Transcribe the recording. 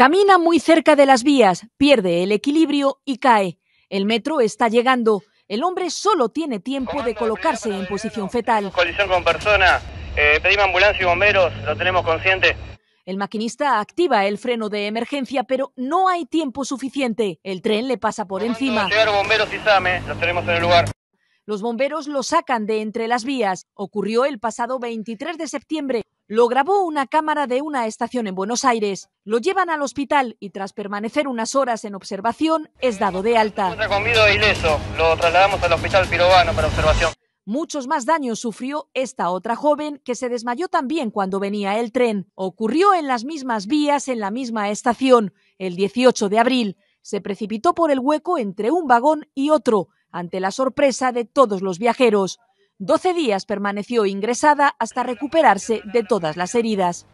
Camina muy cerca de las vías, pierde el equilibrio y cae. El metro está llegando. El hombre solo tiene tiempo de colocarse en posición fetal. Colisión con persona, eh, pedimos ambulancia y bomberos, lo tenemos consciente. El maquinista activa el freno de emergencia, pero no hay tiempo suficiente. El tren le pasa por encima. bomberos y los tenemos en el lugar. Los bomberos lo sacan de entre las vías. Ocurrió el pasado 23 de septiembre. Lo grabó una cámara de una estación en Buenos Aires. Lo llevan al hospital y tras permanecer unas horas en observación es dado de alta. Recomido ileso. Lo trasladamos al hospital pirobano para observación. Muchos más daños sufrió esta otra joven que se desmayó también cuando venía el tren. Ocurrió en las mismas vías, en la misma estación, el 18 de abril. Se precipitó por el hueco entre un vagón y otro, ante la sorpresa de todos los viajeros. 12 días permaneció ingresada hasta recuperarse de todas las heridas.